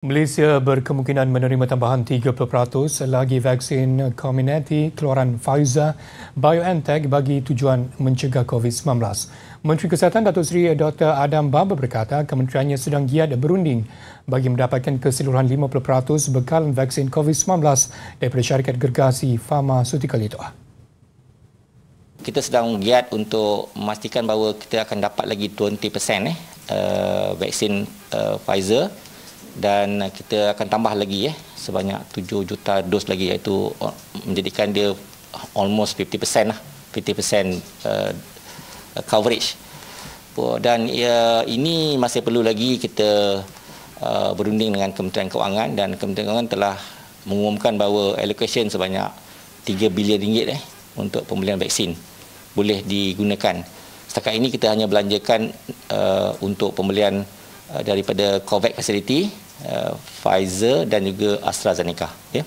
Malaysia berkemungkinan menerima tambahan 3% lagi vaksin Comirnaty keluaran Pfizer BioNTech bagi tujuan mencegah COVID-19. Menteri Kesihatan Datuk Seri Dr. Adam Baba berkata kementeriannya sedang giat berunding bagi mendapatkan keseluruhan 50% bekalan vaksin COVID-19 daripada syarikat gergasi Pharmaceutical itu. Kita sedang giat untuk memastikan bahawa kita akan dapat lagi 20% eh, uh, vaksin uh, Pfizer dan kita akan tambah lagi ya sebanyak 7 juta dos lagi iaitu uh, menjadikan dia almost 50% lah 50% uh, coverage dan ya, ini masih perlu lagi kita uh, berunding dengan Kementerian Keuangan dan Kementerian Keuangan telah mengumumkan bahawa allocation sebanyak 3 bilion ringgit eh untuk pembelian vaksin boleh digunakan. Setakat ini kita hanya belanjakan uh, untuk pembelian Uh, daripada Covax facility uh, Pfizer dan juga AstraZeneca ya. Yeah.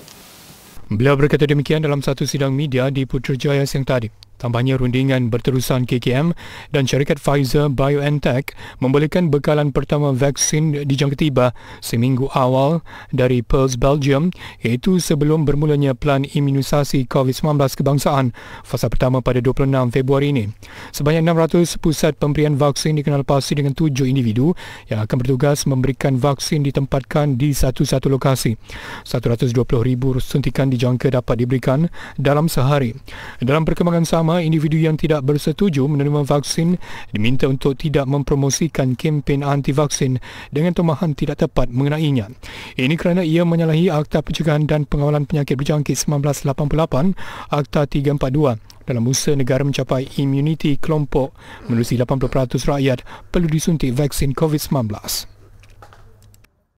Beliau berkata demikian dalam satu sidang media di Putrajaya siang tadi. Tambahnya rundingan berterusan KKM dan syarikat Pfizer BioNTech membolehkan bekalan pertama vaksin dijangka tiba seminggu awal dari Perth, Belgium iaitu sebelum bermulanya pelan imunisasi COVID-19 kebangsaan fasa pertama pada 26 Februari ini. Sebanyak 600 pusat pemberian vaksin dikenal pasti dengan 7 individu yang akan bertugas memberikan vaksin ditempatkan di satu-satu lokasi. 120,000 suntikan dijangka dapat diberikan dalam sehari. Dalam perkembangan sama, ramai individu yang tidak bersetuju menerima vaksin diminta untuk tidak mempromosikan kempen anti vaksin dengan temahan tidak tepat mengenainya. Ini kerana ia menyalahi Akta Pencegahan dan Pengawalan Penyakit Berjangkit 1988, Akta 342 dalam usaha negara mencapai imuniti kelompok menerusi 80% rakyat perlu disuntik vaksin COVID-19.